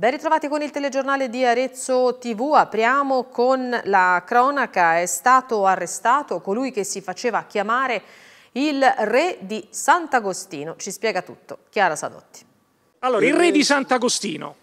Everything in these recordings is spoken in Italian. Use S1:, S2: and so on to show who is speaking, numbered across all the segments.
S1: Ben ritrovati con il telegiornale di Arezzo TV, apriamo con la cronaca, è stato arrestato colui che si faceva chiamare il re di Sant'Agostino, ci spiega tutto Chiara Sadotti. Allora, il re di Sant'Agostino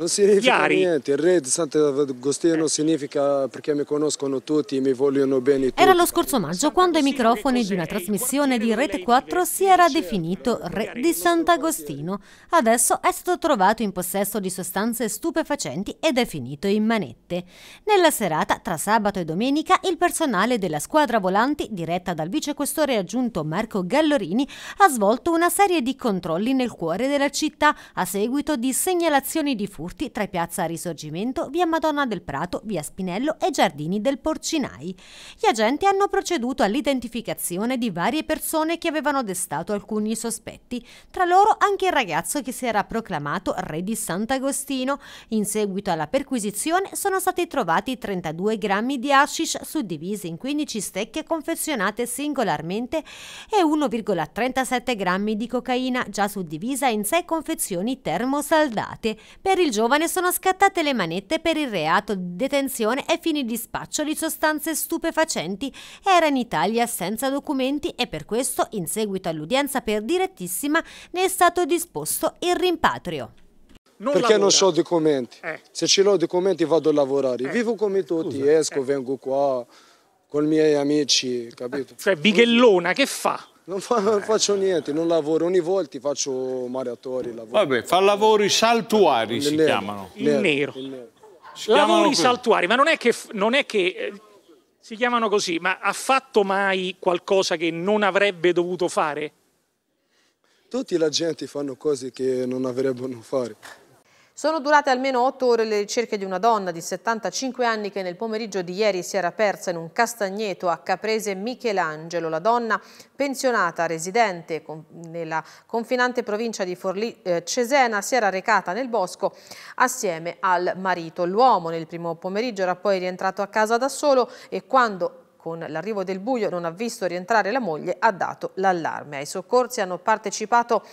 S2: non significa chiari. niente, il re di Sant'Agostino eh. significa perché mi conoscono tutti, mi vogliono bene tutti. Era
S3: lo scorso maggio quando ai microfoni di una trasmissione di Rete 4 si era definito re di Sant'Agostino. Adesso è stato trovato in possesso di sostanze stupefacenti ed è finito in manette. Nella serata, tra sabato e domenica, il personale della squadra volanti, diretta dal vicequestore aggiunto Marco Gallorini, ha svolto una serie di controlli nel cuore della città a seguito di segnalazioni diffuse Urti, tra Piazza Risorgimento, via Madonna del Prato, via Spinello e Giardini del Porcinai. Gli agenti hanno proceduto all'identificazione di varie persone che avevano destato alcuni sospetti, tra loro anche il ragazzo che si era proclamato re di Sant'Agostino. In seguito alla perquisizione sono stati trovati 32 grammi di hashish suddivisi in 15 stecche confezionate singolarmente e 1,37 grammi di cocaina già suddivisa in 6 confezioni termosaldate per il giovane sono scattate le manette per il reato di detenzione e fini di spaccio di sostanze stupefacenti. Era in Italia senza documenti e per questo, in seguito all'udienza per direttissima, ne è stato disposto il rimpatrio.
S2: Non Perché lavora. non ho documenti? Eh. Se ce l'ho documenti vado a lavorare. Eh. Vivo come tutti, Scusa. esco, eh. vengo qua con i miei amici, capito? Cioè, bighellona, che fa? Non, fa, non, faccio niente, non lavoro, ogni volta faccio maratori. Lavoro. Vabbè, fa lavori saltuari il si nero, chiamano. Il nero.
S4: Il nero. Si lavori saltuari, ma non è che, non è che eh, si chiamano così, ma ha fatto mai qualcosa che non avrebbe dovuto fare?
S2: Tutti la gente fanno cose che non avrebbero fare. Sono durate
S1: almeno otto ore le ricerche di una donna di 75 anni che nel pomeriggio di ieri si era persa in un castagneto a Caprese Michelangelo. La donna pensionata, residente nella confinante provincia di Forlì eh, Cesena, si era recata nel bosco assieme al marito. L'uomo nel primo pomeriggio era poi rientrato a casa da solo e quando con l'arrivo del buio non ha visto rientrare la moglie, ha dato l'allarme. Ai soccorsi hanno partecipato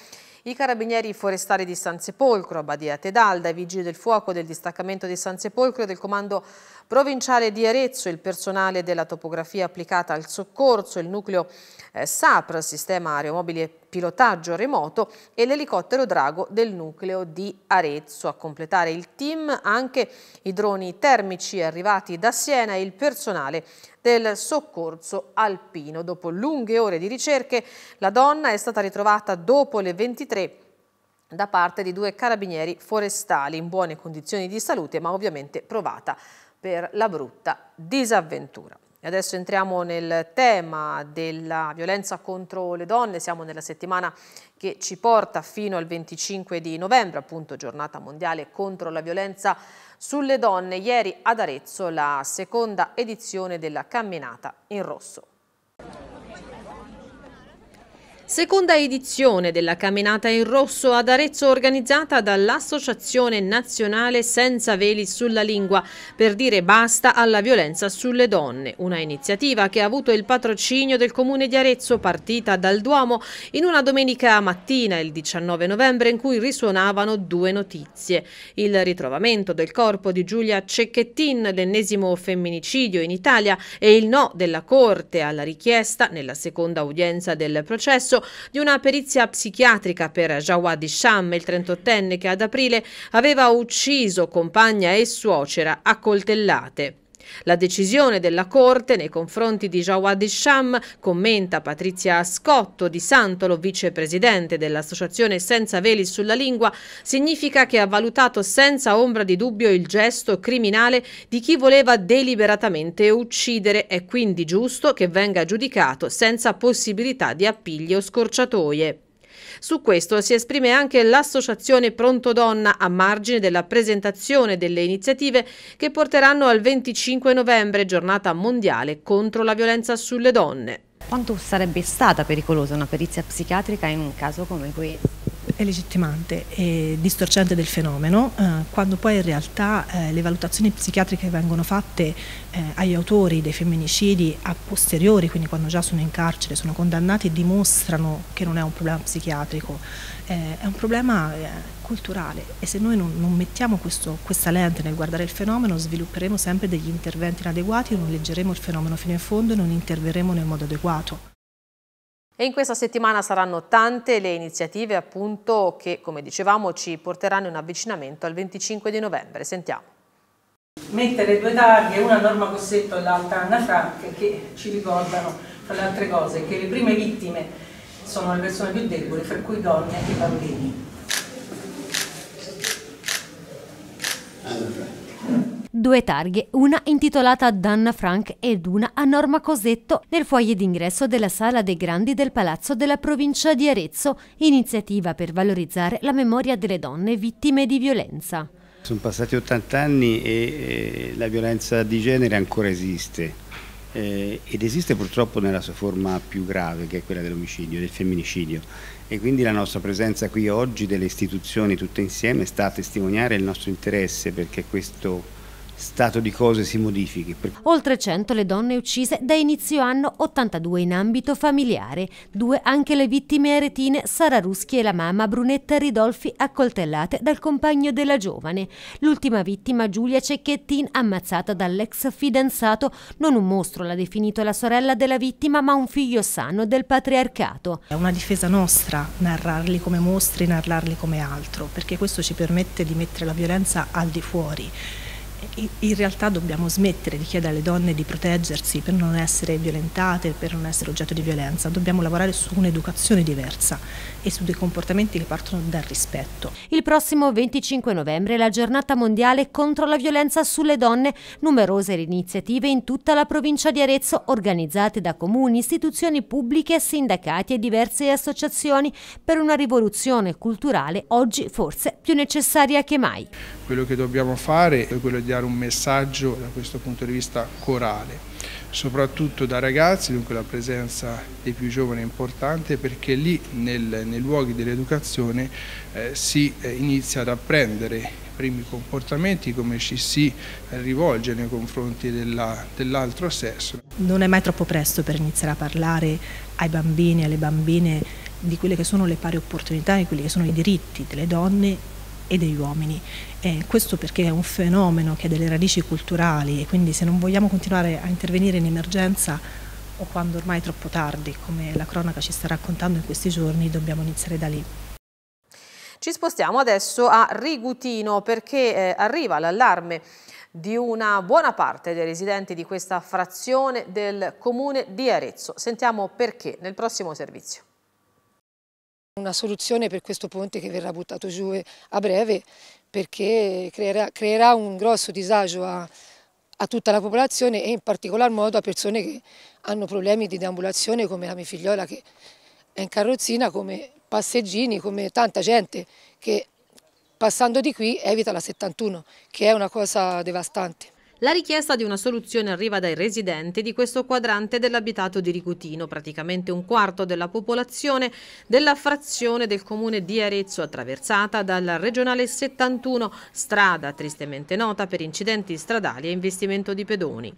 S1: i carabinieri forestali di San Sepolcro, Badia Tedalda, i vigili del fuoco del distaccamento di San Sepolcro e del comando provinciale di Arezzo, il personale della topografia applicata al soccorso, il nucleo eh, SAPR, sistema aeromobili pilotaggio remoto e l'elicottero Drago del nucleo di Arezzo. A completare il team anche i droni termici arrivati da Siena e il personale del soccorso alpino. Dopo lunghe ore di ricerche la donna è stata ritrovata dopo le 23 da parte di due carabinieri forestali in buone condizioni di salute ma ovviamente provata per la brutta disavventura. E adesso entriamo nel tema della violenza contro le donne, siamo nella settimana che ci porta fino al 25 di novembre, appunto giornata mondiale contro la violenza sulle donne. Ieri ad Arezzo la seconda edizione della camminata in rosso. Seconda edizione della Camminata in Rosso ad Arezzo organizzata dall'Associazione Nazionale Senza Veli sulla Lingua per dire basta alla violenza sulle donne, una iniziativa che ha avuto il patrocinio del Comune di Arezzo partita dal Duomo in una domenica mattina il 19 novembre in cui risuonavano due notizie. Il ritrovamento del corpo di Giulia Cecchettin, l'ennesimo femminicidio in Italia e il no della Corte alla richiesta nella seconda udienza del processo successo di una perizia psichiatrica per Jawad Isham, il 38enne che ad aprile aveva ucciso compagna e suocera a coltellate. La decisione della Corte nei confronti di Jawad Isham, commenta Patrizia Scotto di Santolo, vicepresidente dell'associazione Senza Veli sulla Lingua, significa che ha valutato senza ombra di dubbio il gesto criminale di chi voleva deliberatamente uccidere. È quindi giusto che venga giudicato senza possibilità di appigli o scorciatoie. Su questo si esprime anche l'associazione Pronto Donna a margine della presentazione delle iniziative che porteranno al 25 novembre giornata mondiale contro la violenza sulle donne.
S3: Quanto sarebbe stata pericolosa una perizia psichiatrica
S1: in
S5: un caso come questo? è legittimante e distorcente del fenomeno, eh, quando poi in realtà eh, le valutazioni psichiatriche vengono fatte eh, agli autori dei femminicidi a posteriori, quindi quando già sono in carcere, sono condannati, dimostrano che non è un problema psichiatrico, eh, è un problema eh, culturale e se noi non, non mettiamo questo, questa lente nel guardare il fenomeno svilupperemo sempre degli interventi inadeguati, non leggeremo il fenomeno fino in fondo e non interverremo nel modo adeguato.
S1: E in questa settimana saranno tante le iniziative appunto che, come dicevamo, ci porteranno in avvicinamento al 25 di novembre. Sentiamo.
S5: Mettere due targhe, una a Norma Cossetto e l'altra a Anna Frank, che ci ricordano, tra le altre cose, che le prime vittime sono le persone più deboli, fra cui donne e bambini.
S3: Anna Frank due targhe, una intitolata a Danna Frank ed una a Norma Cosetto nel foyer d'ingresso della Sala dei Grandi del Palazzo della provincia di Arezzo, iniziativa per valorizzare la memoria delle donne vittime di violenza.
S4: Sono passati 80 anni e la violenza di genere ancora esiste eh, ed esiste purtroppo nella sua forma più grave che è quella dell'omicidio, del femminicidio e quindi la nostra presenza qui oggi delle istituzioni tutte insieme sta a testimoniare il nostro interesse perché questo stato di cose si modifichi.
S3: Oltre 100 le donne uccise da inizio anno, 82 in ambito familiare, due anche le vittime aretine Sara Ruschi e la mamma Brunetta Ridolfi accoltellate dal compagno della giovane. L'ultima vittima Giulia Cecchettin ammazzata dall'ex fidanzato, non un mostro l'ha definito la sorella della vittima ma un figlio sano del patriarcato.
S5: È una difesa nostra narrarli come mostri, narrarli come altro, perché questo ci permette di mettere la violenza al di fuori in realtà dobbiamo smettere di chiedere alle donne di proteggersi per non essere violentate, per non essere oggetto di violenza, dobbiamo lavorare su un'educazione diversa e su dei comportamenti che partono dal rispetto.
S3: Il prossimo 25 novembre è la giornata mondiale contro la violenza sulle donne, numerose iniziative in tutta la provincia di Arezzo organizzate da comuni, istituzioni pubbliche, sindacati e diverse associazioni per una rivoluzione culturale oggi forse più necessaria che mai.
S2: Quello che dobbiamo fare è quello di dare un messaggio da questo punto di vista corale soprattutto da ragazzi, dunque la presenza dei più giovani è importante perché lì nel, nei luoghi dell'educazione eh, si eh, inizia ad apprendere i primi comportamenti, come ci si eh, rivolge nei confronti dell'altro dell sesso.
S5: Non è mai troppo presto per iniziare a parlare ai bambini e alle bambine di quelle che sono le pari opportunità di quelli che sono i diritti delle donne e degli uomini. E questo perché è un fenomeno che ha delle radici culturali e quindi se non vogliamo continuare a intervenire in emergenza o quando ormai è troppo tardi, come la cronaca ci sta raccontando in questi giorni, dobbiamo iniziare da lì.
S1: Ci spostiamo adesso a Rigutino perché eh, arriva l'allarme di una buona parte dei residenti di questa frazione del comune di Arezzo. Sentiamo perché nel prossimo servizio.
S5: Una soluzione per questo ponte che verrà buttato giù eh, a breve perché creerà, creerà un grosso disagio a, a, tutta la popolazione e in particolar modo a persone che hanno problemi di deambulazione come la mia figliola che è in carrozzina, come passeggini, come tanta gente che passando di qui evita la 71 che è una cosa devastante.
S1: La richiesta di una soluzione arriva dai residenti di questo quadrante dell'abitato di Ricutino, praticamente un quarto della popolazione della frazione del comune di Arezzo attraversata dalla regionale 71, strada tristemente nota per incidenti stradali e investimento di pedoni.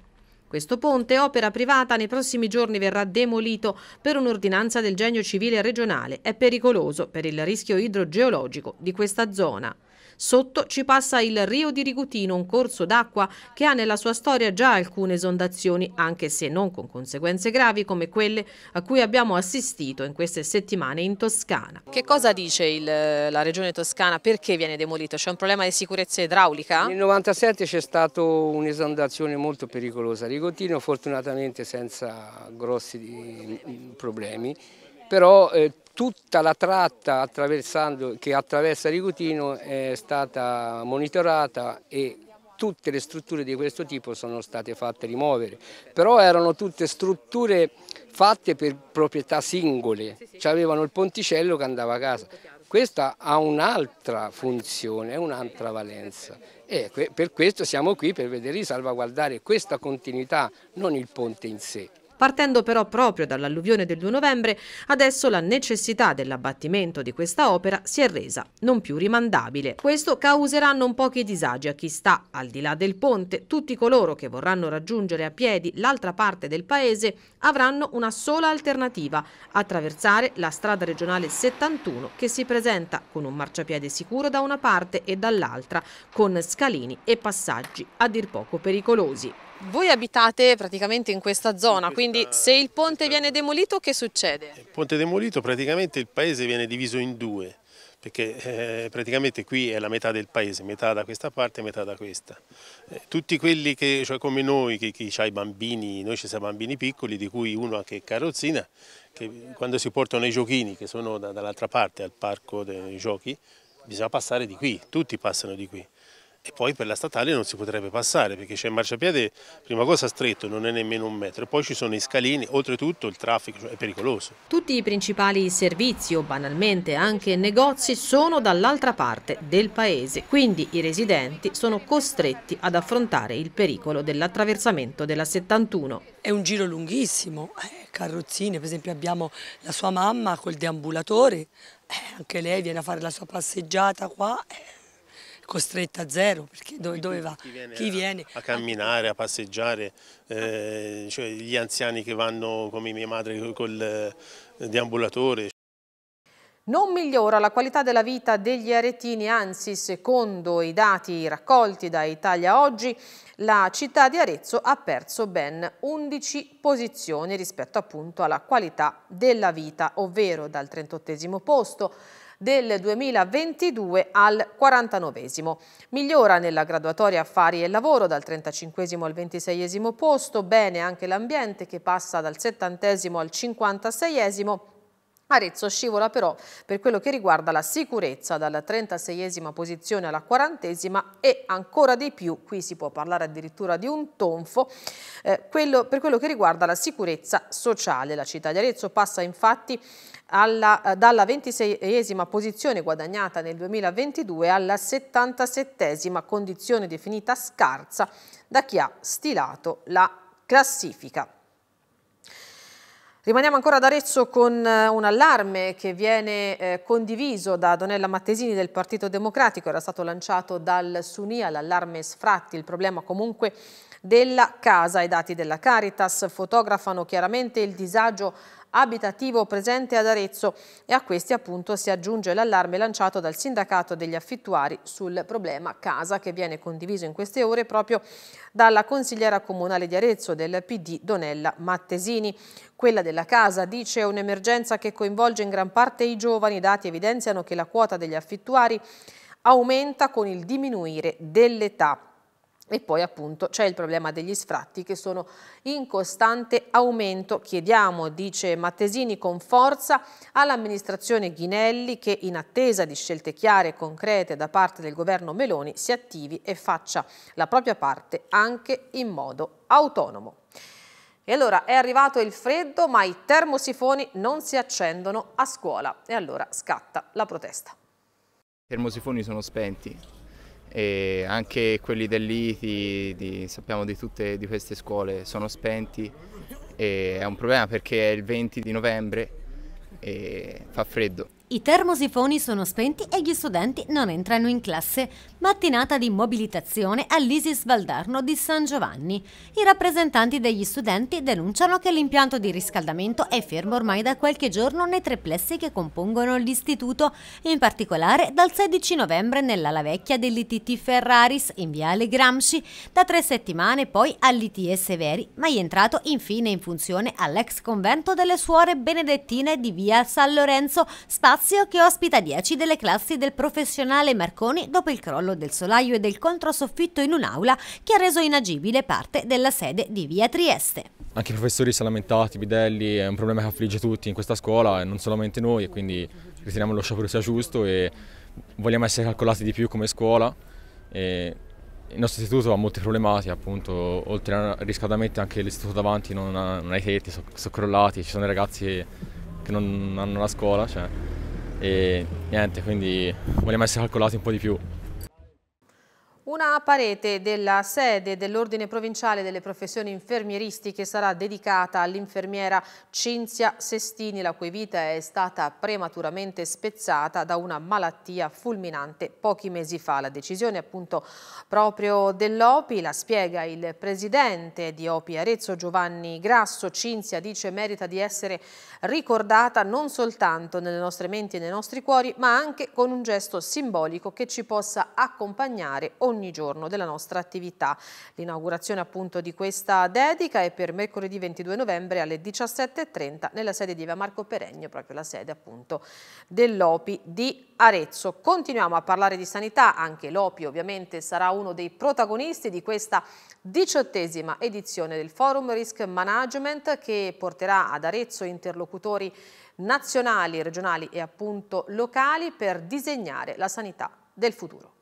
S1: Questo ponte, opera privata, nei prossimi giorni verrà demolito per un'ordinanza del genio civile regionale. È pericoloso per il rischio idrogeologico di questa zona. Sotto ci passa il Rio di Rigutino, un corso d'acqua che ha nella sua storia già alcune esondazioni, anche se non con conseguenze gravi come quelle a cui abbiamo assistito in queste settimane in Toscana. Che cosa dice il, la regione toscana? Perché viene demolito? C'è un problema di sicurezza idraulica? Nel
S4: 1997 c'è stata un'esondazione molto pericolosa a Rigutino, fortunatamente senza grossi problemi però eh, Tutta la tratta che attraversa Ricutino è stata monitorata e tutte le strutture di questo tipo sono state fatte rimuovere, però erano tutte strutture fatte per proprietà singole, cioè avevano il ponticello che andava a casa. Questa ha un'altra funzione, un'altra valenza
S1: e per questo siamo qui per vedere di salvaguardare questa continuità, non il ponte in sé. Partendo però proprio dall'alluvione del 2 novembre, adesso la necessità dell'abbattimento di questa opera si è resa non più rimandabile. Questo causerà non pochi disagi a chi sta al di là del ponte. Tutti coloro che vorranno raggiungere a piedi l'altra parte del paese avranno una sola alternativa, attraversare la strada regionale 71 che si presenta con un marciapiede sicuro da una parte e dall'altra, con scalini e passaggi a dir poco pericolosi. Voi abitate praticamente in questa zona, in questa... quindi se il ponte viene demolito che succede? Il
S2: ponte demolito praticamente il paese viene diviso in due, perché eh, praticamente qui è la metà del paese, metà da questa parte e metà da questa. Eh, tutti quelli che, cioè come noi, che, che ha i bambini, noi ci siamo bambini piccoli, di cui uno anche carrozzina, che quando si portano i giochini, che sono da, dall'altra parte al parco dei giochi, bisogna passare di qui, tutti passano di qui e poi per la statale non si potrebbe passare perché c'è il marciapiede, prima cosa stretto, non è nemmeno un metro, e poi ci sono i scalini, oltretutto il traffico cioè, è pericoloso.
S1: Tutti i principali servizi o banalmente anche negozi sono dall'altra parte del paese, quindi i residenti sono costretti ad affrontare il pericolo dell'attraversamento della 71.
S5: È un giro lunghissimo, eh, carrozzine, per esempio abbiamo la sua mamma col deambulatore, eh, anche lei viene a fare la sua passeggiata qua, eh, costretta a zero, perché dove, dove va? Chi viene, Chi
S2: viene a, a, camminare, a passeggiare, eh, ah. cioè gli anziani che vanno come mia madre col il eh, deambulatore.
S1: Non migliora la qualità della vita degli aretini, anzi secondo i dati raccolti da Italia Oggi la città di Arezzo ha perso ben 11 posizioni rispetto appunto alla qualità della vita, ovvero dal 38 posto del 2022 al 49 Migliora nella graduatoria affari e lavoro dal 35 al 26 posto, bene anche l'ambiente che passa dal 70 al 56 Arezzo scivola però per quello che riguarda la sicurezza dalla 36esima posizione alla 40esima e ancora di più, qui si può parlare addirittura di un tonfo, eh, quello, per quello che riguarda la sicurezza sociale. La città di Arezzo passa infatti alla, eh, dalla 26esima posizione guadagnata nel 2022 alla 77esima condizione definita scarsa da chi ha stilato la classifica. Rimaniamo ancora ad Arezzo con eh, un allarme che viene eh, condiviso da Donella Mattesini del Partito Democratico, era stato lanciato dal Sunia l'allarme sfratti, il problema comunque della casa. I dati della Caritas fotografano chiaramente il disagio abitativo presente ad Arezzo e a questi appunto si aggiunge l'allarme lanciato dal sindacato degli affittuari sul problema casa che viene condiviso in queste ore proprio dalla consigliera comunale di Arezzo del PD Donella Mattesini. Quella della casa, dice, è un'emergenza che coinvolge in gran parte i giovani. I dati evidenziano che la quota degli affittuari aumenta con il diminuire dell'età. E poi appunto c'è il problema degli sfratti che sono in costante aumento. Chiediamo, dice Mattesini, con forza all'amministrazione Ghinelli che in attesa di scelte chiare e concrete da parte del governo Meloni si attivi e faccia la propria parte anche in modo autonomo. E allora è arrivato il freddo ma i termosifoni non si accendono a scuola e allora scatta la protesta. I
S5: termosifoni sono spenti, e anche quelli dell'ITI, di, sappiamo di tutte di queste scuole, sono spenti e è un problema perché è il 20 di novembre e fa freddo.
S3: I termosifoni sono spenti e gli studenti non entrano in classe. Mattinata di mobilitazione all'Isis Valdarno di San Giovanni. I rappresentanti degli studenti denunciano che l'impianto di riscaldamento è fermo ormai da qualche giorno nei tre plessi che compongono l'istituto, in particolare dal 16 novembre nell'ala vecchia dell'ITT Ferraris in Viale Gramsci, da tre settimane poi all'ITS Veri, ma è entrato infine in funzione all'ex convento delle Suore Benedettine di Via San Lorenzo, spazio Lazio che ospita 10 delle classi del professionale Marconi dopo il crollo del solaio e del controsoffitto in un'aula che ha reso inagibile parte della sede di Via Trieste.
S5: Anche i professori si sono lamentati, Bidelli, è un problema che affligge tutti in questa scuola e non solamente noi e quindi riteniamo lo sciopero sia giusto e vogliamo essere calcolati di più come scuola. E il nostro istituto ha molte problematiche, appunto, oltre al riscaldamento anche l'istituto davanti non ha, non ha i tetti, sono so crollati, ci sono i ragazzi che non hanno la scuola. Cioè e niente, quindi vogliamo essere calcolati un po' di più.
S1: Una parete della sede dell'Ordine Provinciale delle Professioni Infermieristiche sarà dedicata all'infermiera Cinzia Sestini, la cui vita è stata prematuramente spezzata da una malattia fulminante pochi mesi fa. La decisione appunto proprio dell'OPI la spiega il presidente di OPI Arezzo Giovanni Grasso. Cinzia dice merita di essere ricordata non soltanto nelle nostre menti e nei nostri cuori, ma anche con un gesto simbolico che ci possa accompagnare ogni ogni giorno della nostra attività. L'inaugurazione appunto di questa dedica è per mercoledì 22 novembre alle 17.30 nella sede di Via Marco Peregno, proprio la sede appunto dell'OPI di Arezzo. Continuiamo a parlare di sanità, anche l'OPI ovviamente sarà uno dei protagonisti di questa diciottesima edizione del Forum Risk Management che porterà ad Arezzo interlocutori nazionali, regionali e appunto locali per disegnare la sanità del futuro.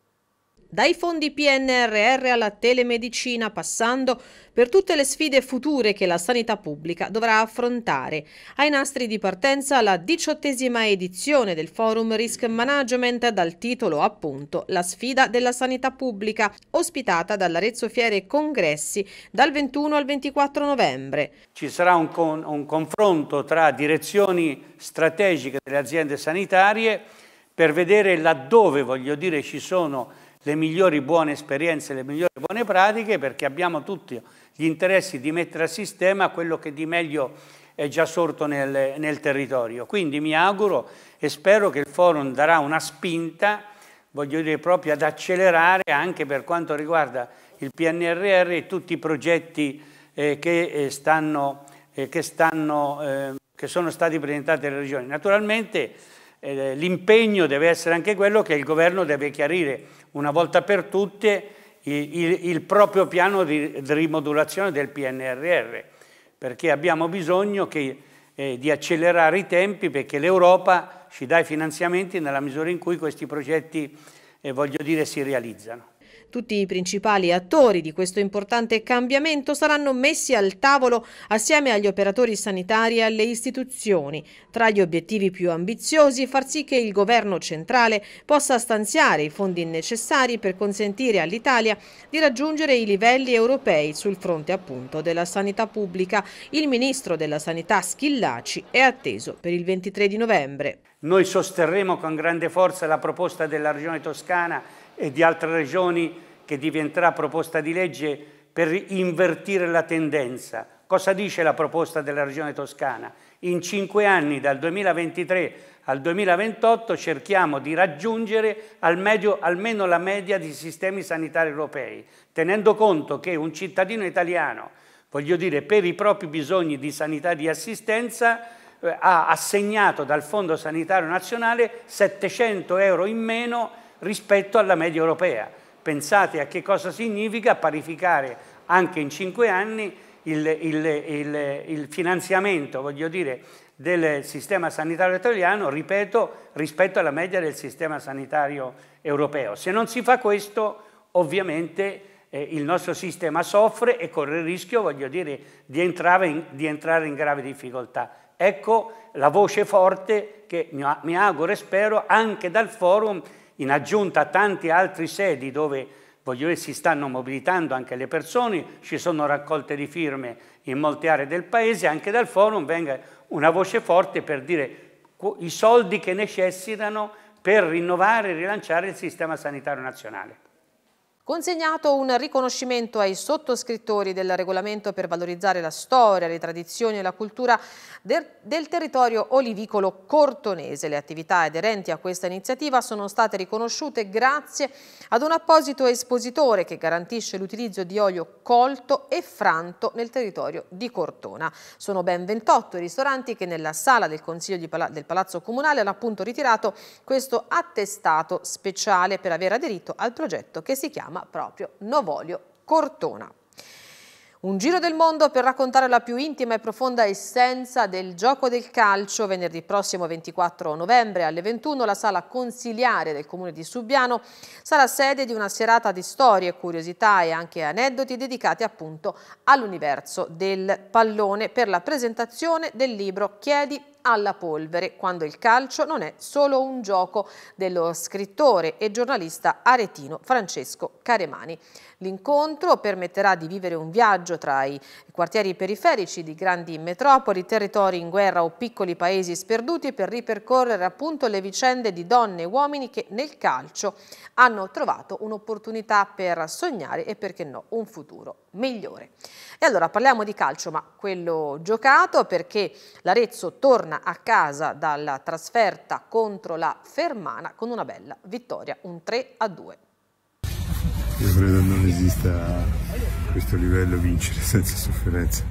S1: Dai fondi PNRR alla telemedicina, passando per tutte le sfide future che la sanità pubblica dovrà affrontare. Ai nastri di partenza la diciottesima edizione del Forum Risk Management dal titolo appunto La sfida della sanità pubblica, ospitata dall'Arezzo Fiere Congressi dal 21 al 24 novembre.
S4: Ci sarà un, con, un confronto tra direzioni strategiche delle aziende sanitarie per vedere laddove, voglio dire, ci sono le migliori buone esperienze, le migliori buone pratiche, perché abbiamo tutti gli interessi di mettere a sistema quello che di meglio è già sorto nel, nel territorio. Quindi mi auguro e spero che il forum darà una spinta, voglio dire proprio ad accelerare anche per quanto riguarda il PNRR e tutti i progetti eh, che, eh, stanno, eh, che, stanno, eh, che sono stati presentati alle regioni. Naturalmente eh, l'impegno deve essere anche quello che il governo deve chiarire una volta per tutte il, il, il proprio piano di, di, rimodulazione del PNRR, perché abbiamo bisogno che, eh, di accelerare i tempi perché l'Europa ci dà i finanziamenti nella misura in cui questi progetti, eh, voglio dire, si realizzano.
S1: Tutti i principali attori di questo importante cambiamento saranno messi al tavolo assieme agli operatori sanitari e alle istituzioni. Tra gli obiettivi più ambiziosi far sì che il governo centrale possa stanziare i fondi necessari per consentire all'Italia di raggiungere i livelli europei sul fronte appunto della sanità pubblica. Il ministro della sanità Schillaci è atteso per il 23 di novembre. Noi sosterremo
S4: con grande forza la proposta della Regione Toscana e di altre regioni che diventerà proposta di legge per invertire la tendenza. Cosa dice la proposta della Regione Toscana? In cinque anni, dal 2023 al 2028, cerchiamo di raggiungere al medio, almeno la media dei sistemi sanitari europei, tenendo conto che un cittadino italiano, voglio dire, per i propri bisogni di sanità e di assistenza, eh, ha assegnato dal Fondo Sanitario Nazionale 700 euro in meno rispetto alla media europea. Pensate a che cosa significa parificare anche in cinque anni il, il, il, il finanziamento, voglio dire, del sistema sanitario italiano, ripeto, rispetto alla media del sistema sanitario europeo. Se non si fa questo, ovviamente eh, il nostro sistema soffre e corre il rischio, voglio dire, di entrare in, di entrare in grave difficoltà. Ecco la voce forte che mi auguro e spero anche dal forum in aggiunta a tanti altri sedi dove voglio dire, si stanno mobilitando anche le persone, ci sono raccolte di firme in molte aree del paese, anche dal forum venga una voce forte per dire i soldi che necessitano per rinnovare e rilanciare il sistema sanitario nazionale.
S1: Consegnato un riconoscimento ai sottoscrittori del regolamento per valorizzare la storia, le tradizioni e la cultura del, del territorio olivicolo cortonese. Le attività aderenti a questa iniziativa sono state riconosciute grazie ad un apposito espositore che garantisce l'utilizzo di olio colto e franto nel territorio di Cortona. Sono ben 28 i ristoranti che nella sala del Consiglio Pala del Palazzo Comunale hanno appunto ritirato questo attestato speciale per aver aderito al progetto che si chiama chiama proprio Novolio Cortona. Un giro del mondo per raccontare la più intima e profonda essenza del gioco del calcio. Venerdì prossimo 24 novembre alle 21 la sala consiliare del comune di Subiano sarà sede di una serata di storie, curiosità e anche aneddoti dedicati appunto all'universo del pallone per la presentazione del libro Chiedi alla polvere, quando il calcio non è solo un gioco dello scrittore e giornalista aretino Francesco Caremani. L'incontro permetterà di vivere un viaggio tra i quartieri periferici di grandi metropoli, territori in guerra o piccoli paesi sperduti per ripercorrere appunto le vicende di donne e uomini che nel calcio hanno trovato un'opportunità per sognare e perché no un futuro migliore. E allora parliamo di calcio, ma quello giocato perché l'Arezzo torna a casa dalla trasferta contro la Fermana con una bella vittoria, un 3 a 2.
S2: Io credo non esista a questo livello vincere senza sofferenza,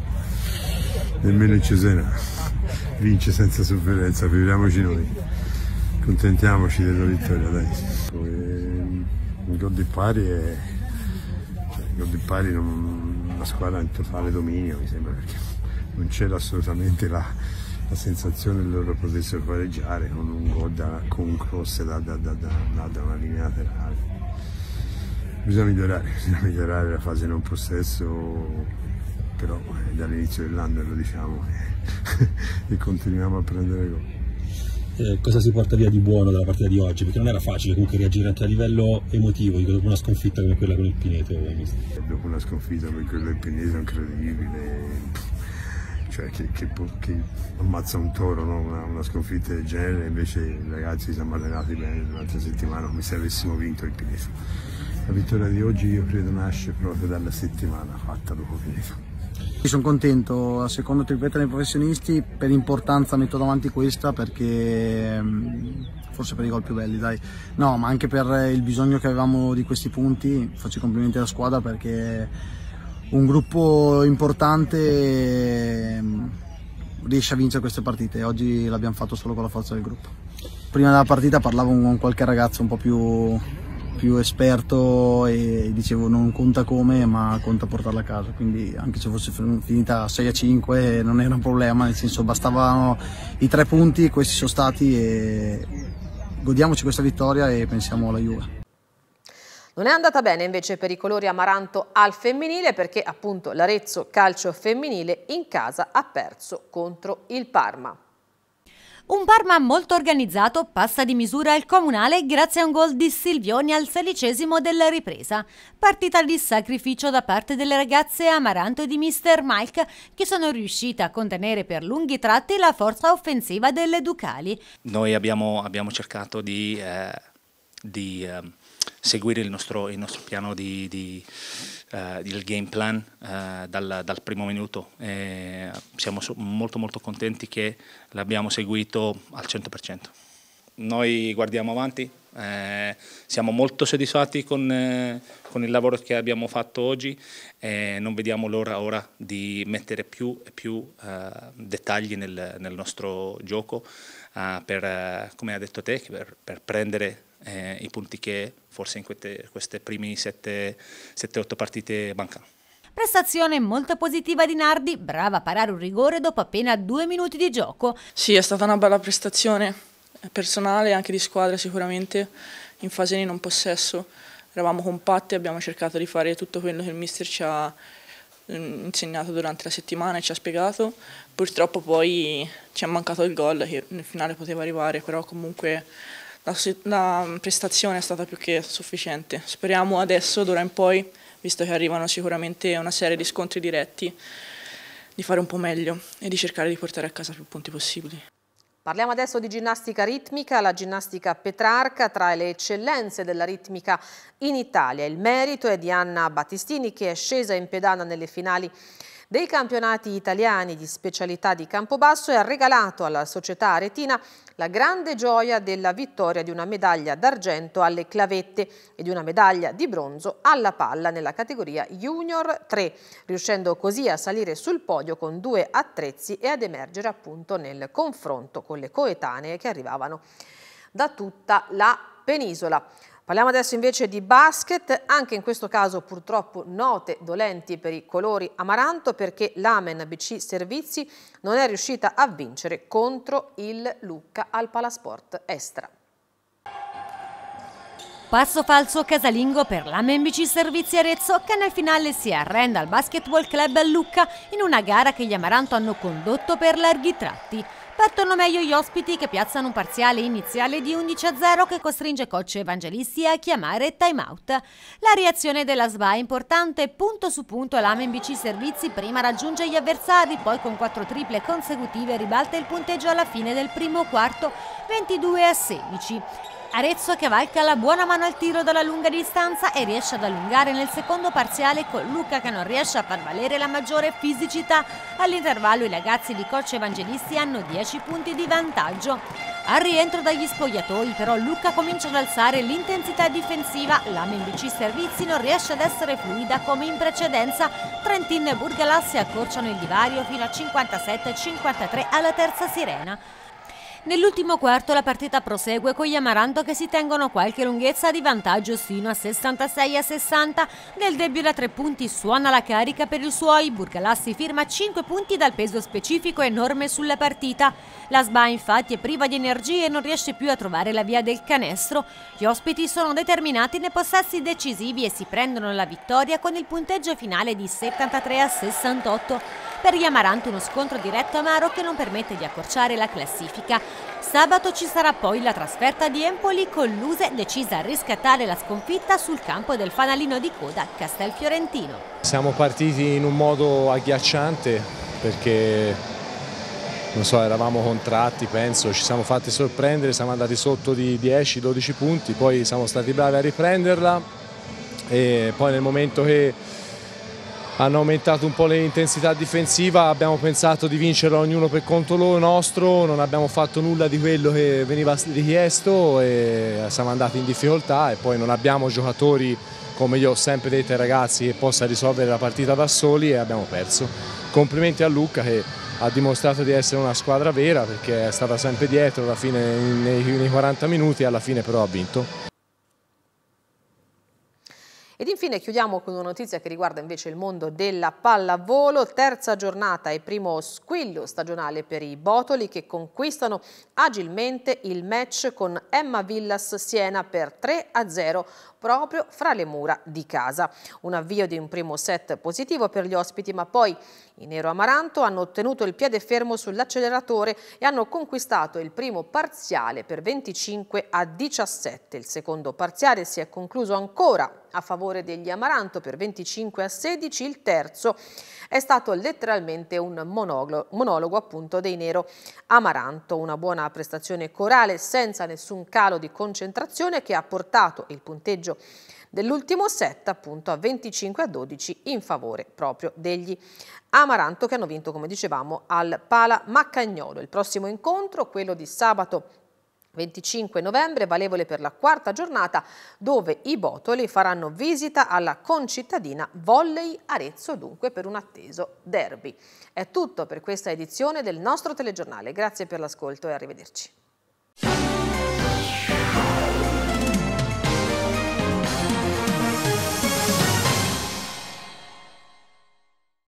S2: nemmeno Cesena vince senza sofferenza, figuriamoci noi, contentiamoci della vittoria dai. E, mm, il gol di pari è... Cioè, il gol di pari non la squadra in totale dominio mi sembra perché non c'era assolutamente la, la sensazione che loro potessero pareggiare con un gol da, con un cross da, da, da, da una linea laterale bisogna migliorare, bisogna migliorare la fase non possesso, però eh, dall'inizio dell'anno lo diciamo eh, e continuiamo a prendere gol.
S1: Eh, cosa si porta via di buono
S4: dalla partita di oggi, perché non era facile comunque reagire anche a livello emotivo dopo una sconfitta come quella con il Pineto.
S2: Dopo una sconfitta come quella del Pineto è incredibile cioè che, che, che, ammazza un toro, no? una, una, sconfitta del genere, invece i ragazzi si sono allenati bene durante settimana come se avessimo vinto il Pineto. La vittoria di oggi io credo nasce proprio dalla settimana fatta dopo Pineto.
S4: Sono contento, al secondo tripletta dei professionisti, per importanza metto davanti questa perché mm, forse per i gol più belli dai, no ma anche per il bisogno che avevamo di questi punti, faccio i complimenti alla squadra perché un gruppo importante mm, riesce a vincere queste partite, e oggi l'abbiamo fatto solo con la forza del gruppo.
S2: Prima della partita parlavo con qualche ragazzo un po' più più esperto e dicevo non
S4: conta come ma conta portarla a casa quindi anche se fosse finita 6 a 5 eh, non era un problema nel senso bastavano i tre punti questi sono stati e godiamoci questa vittoria e pensiamo alla Juve
S1: non è andata bene invece per i colori amaranto al femminile perché appunto l'Arezzo calcio femminile in casa ha
S3: perso contro il Parma. Un Parma molto organizzato passa di misura il comunale grazie a un gol di Silvioni al sedicesimo della ripresa. Partita di sacrificio da parte delle ragazze Amaranto e di Mr. Mike che sono riuscite a contenere per lunghi tratti la forza offensiva delle Ducali.
S4: Noi abbiamo, abbiamo cercato di... Eh, di eh, seguire il nostro, il nostro piano di, di uh, del game plan uh, dal, dal, primo minuto. E siamo molto molto contenti che l'abbiamo seguito al 100%. Noi guardiamo avanti, eh, siamo molto soddisfatti con, eh, con, il lavoro che abbiamo fatto oggi e non vediamo l'ora ora di mettere più e più eh, dettagli nel, nel, nostro gioco per, come ha detto te, per, per prendere eh, i punti che forse in queste, queste prime 7-8 partite mancano.
S3: Prestazione molto positiva di Nardi, brava a parare un rigore
S5: dopo appena due minuti di gioco. Sì, è stata una bella prestazione, eh, personale e anche di squadra sicuramente, in fase di non possesso. Eravamo compatti, abbiamo cercato di fare tutto quello che il mister ci ha mm, insegnato durante la settimana e ci ha spiegato. Purtroppo poi ci è mancato il gol che nel finale poteva arrivare, però comunque la, la mm, prestazione è stata più che sufficiente. Speriamo adesso, d'ora in poi, visto che arrivano sicuramente una serie di scontri diretti, di fare un po' meglio e di cercare di portare a casa più punti possibili.
S1: Parliamo adesso di ginnastica ritmica, la ginnastica Petrarca tra le eccellenze della ritmica in Italia. Il merito è di Anna Battistini che è scesa in pedana nelle finali dei campionati italiani di specialità di Campobasso e ha regalato alla società aretina la grande gioia della vittoria di una medaglia d'argento alle clavette e di una medaglia di bronzo alla palla nella categoria Junior 3, riuscendo così a salire sul podio con due attrezzi e ad emergere appunto nel confronto con le coetanee che arrivavano da tutta la penisola. Parliamo adesso invece di basket, anche in questo caso purtroppo note dolenti per i colori amaranto perché l'Amen BC Servizi non è riuscita a vincere contro il Lucca al Palasport Estra.
S3: Passo falso casalingo per la Servizi Arezzo che nel finale si arrenda al Basketball Club a Lucca in una gara che gli Amaranto hanno condotto per larghi tratti. Partono meglio gli ospiti che piazzano un parziale iniziale di 11 a 0 che costringe coach Evangelisti a chiamare timeout. La reazione della SBA è importante, punto su punto l'AMBC Servizi prima raggiunge gli avversari, poi con quattro triple consecutive ribalta il punteggio alla fine del primo quarto, 22 a 16. Arezzo che valca la buona mano al tiro dalla lunga distanza e riesce ad allungare nel secondo parziale con Luca che non riesce a far valere la maggiore fisicità. All'intervallo i ragazzi di Coach Evangelisti hanno 10 punti di vantaggio. Al rientro dagli spogliatoi però Luca comincia ad alzare l'intensità difensiva, la MBC Servizi non riesce ad essere fluida come in precedenza, Trentin e Burgalassi accorciano il divario fino a 57-53 alla terza sirena. Nell'ultimo quarto la partita prosegue con gli Amaranto che si tengono qualche lunghezza di vantaggio sino a 66 a 60. Nel debito da tre punti suona la carica per il suo Iburg. Lassi firma 5 punti dal peso specifico enorme sulla partita. La SBA infatti è priva di energie e non riesce più a trovare la via del canestro. Gli ospiti sono determinati nei possessi decisivi e si prendono la vittoria con il punteggio finale di 73 a 68. Per gli Amaranto uno scontro diretto amaro che non permette di accorciare la classifica. Sabato ci sarà poi la trasferta di Empoli con l'Use decisa a riscattare la sconfitta sul campo del fanalino di coda Castelfiorentino.
S2: Siamo partiti in un modo agghiacciante perché non so, eravamo contratti, penso, ci siamo fatti sorprendere, siamo andati sotto di 10-12 punti, poi siamo stati bravi a riprenderla e poi nel momento che hanno aumentato un po' l'intensità difensiva, abbiamo pensato di vincere ognuno per conto nostro, non abbiamo fatto nulla di quello che veniva richiesto e siamo andati in difficoltà e poi non abbiamo giocatori come io ho sempre detto ai ragazzi che possa risolvere la partita da soli e abbiamo perso. Complimenti a Luca che ha dimostrato di essere una squadra vera perché è stata sempre dietro alla fine nei 40 minuti e alla fine però ha vinto.
S1: Ed infine chiudiamo con una notizia che riguarda invece il mondo della pallavolo, terza giornata e primo squillo stagionale per i Botoli che conquistano agilmente il match con Emma Villas Siena per 3-0 proprio fra le mura di casa. Un avvio di un primo set positivo per gli ospiti ma poi i Nero Amaranto hanno ottenuto il piede fermo sull'acceleratore e hanno conquistato il primo parziale per 25 17. Il secondo parziale si è concluso ancora a favore degli Amaranto per 25 a 16, il terzo è stato letteralmente un monologo, monologo appunto dei Nero Amaranto, una buona prestazione corale senza nessun calo di concentrazione che ha portato il punteggio dell'ultimo set appunto a 25 a 12 in favore proprio degli Amaranto che hanno vinto come dicevamo al Pala Maccagnolo. Il prossimo incontro, quello di sabato 25 novembre, valevole per la quarta giornata, dove i Botoli faranno visita alla concittadina Volley Arezzo, dunque per un atteso derby. È tutto per questa edizione del nostro telegiornale, grazie per l'ascolto e arrivederci.